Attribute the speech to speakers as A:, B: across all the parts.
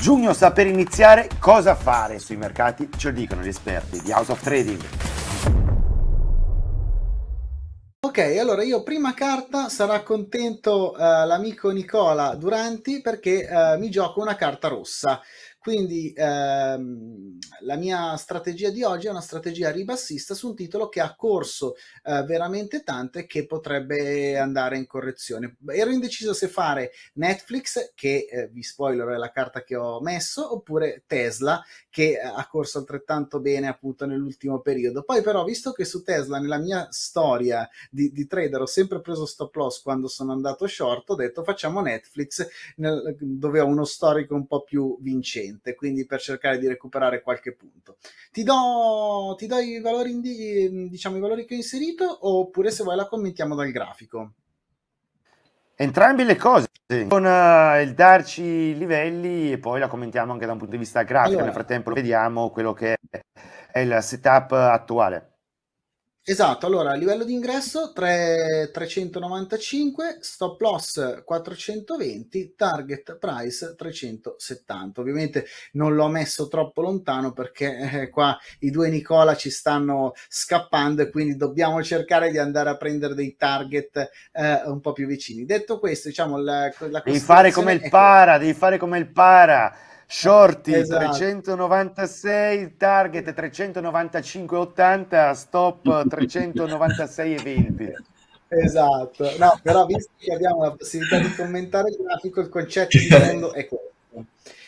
A: Giugno sta per iniziare, cosa fare sui mercati? Ce lo dicono gli esperti di House of Trading.
B: Ok, allora io prima carta sarà contento uh, l'amico Nicola Duranti perché uh, mi gioco una carta rossa. Quindi ehm, la mia strategia di oggi è una strategia ribassista su un titolo che ha corso eh, veramente tanto e che potrebbe andare in correzione. Ero indeciso se fare Netflix, che eh, vi spoiler è la carta che ho messo, oppure Tesla, che eh, ha corso altrettanto bene appunto nell'ultimo periodo. Poi però, visto che su Tesla nella mia storia di, di trader ho sempre preso stop loss quando sono andato short, ho detto facciamo Netflix nel, dove ho uno storico un po' più vincente vincente, quindi per cercare di recuperare qualche punto. Ti do, ti do i, valori indi, ehm, diciamo, i valori che ho inserito oppure se vuoi la commentiamo dal grafico.
A: Entrambe le cose, con uh, il darci i livelli e poi la commentiamo anche da un punto di vista grafico, allora. nel frattempo vediamo quello che è il setup attuale.
B: Esatto, allora livello di ingresso 395, stop loss 420, target price 370. Ovviamente non l'ho messo troppo lontano perché eh, qua i due Nicola ci stanno scappando e quindi dobbiamo cercare di andare a prendere dei target eh, un
A: po' più vicini. Detto questo, diciamo la, la Devi fare come il para, devi fare come il para Shorty esatto. 396, target 395,80, stop 396,20. Esatto, no, però
B: visto che abbiamo la possibilità di commentare il grafico, il concetto di fondo è questo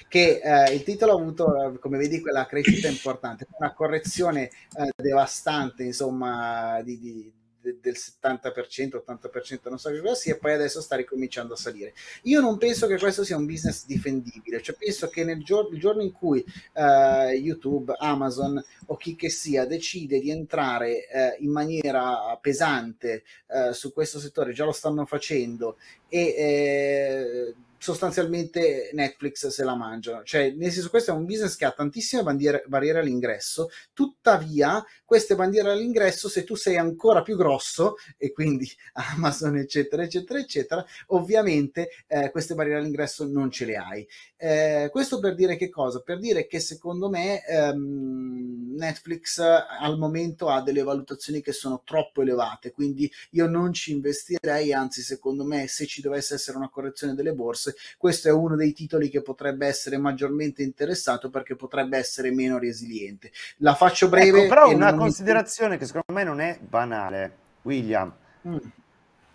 B: che eh, il titolo ha avuto, eh, come vedi, quella crescita importante, una correzione eh, devastante, insomma, di, di, del 70%, 80%, non so che cosa sia, poi adesso sta ricominciando a salire. Io non penso che questo sia un business difendibile, cioè penso che nel gior- giorno in cui eh, YouTube, Amazon o chi che sia decide di entrare eh, in maniera pesante eh, su questo settore, già lo stanno facendo e eh, sostanzialmente Netflix se la mangiano. Cioè, nel senso, questo è un business che ha tantissime bandiere, barriere all'ingresso, tuttavia queste bandiere all'ingresso, se tu sei ancora più grosso, e quindi Amazon, eccetera, eccetera, eccetera, ovviamente eh, queste barriere all'ingresso non ce le hai. Eh, questo per dire che cosa? Per dire che secondo me ehm, Netflix al momento ha delle valutazioni che sono troppo elevate, quindi io non ci investirei, anzi secondo me se ci dovesse essere una correzione delle borse, questo è uno dei titoli che potrebbe essere maggiormente interessato perché potrebbe essere meno resiliente.
A: La faccio ecco, breve. Ecco, però una considerazione mi... che secondo me non è banale, William. Mm.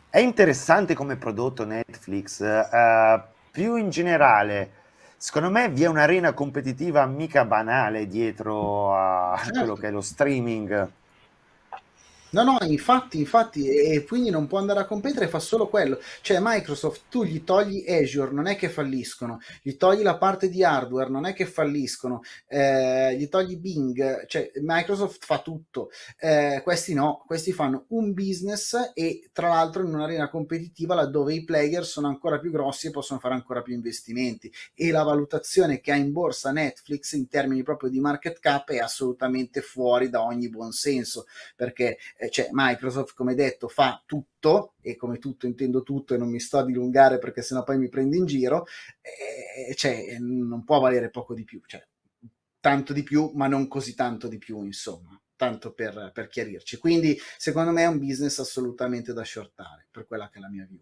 A: È interessante come prodotto Netflix, uh, più in generale, secondo me vi è un'arena competitiva mica banale dietro a certo. quello che è lo streaming. No, no, infatti, infatti, e quindi non può andare a competere, fa solo
B: quello. Cioè, Microsoft, tu gli togli Azure, non è che falliscono, gli togli la parte di hardware, non è che falliscono, eh, gli togli Bing, cioè Microsoft fa tutto. Eh, questi no, questi fanno un business e tra l'altro in un'arena competitiva laddove i player sono ancora più grossi e possono fare ancora più investimenti. E la valutazione che ha in borsa Netflix in termini proprio di market cap è assolutamente fuori da ogni buon senso, perché eh, cioè Microsoft, come detto, fa tutto, e come tutto intendo tutto e non mi sto a dilungare perché sennò poi mi prendo in giro, eh, cioè, non può valere poco di più, cioè, tanto di più, ma non così tanto di più, insomma tanto per, per chiarirci. Quindi secondo me è un business assolutamente da shortare, per quella che è la mia view.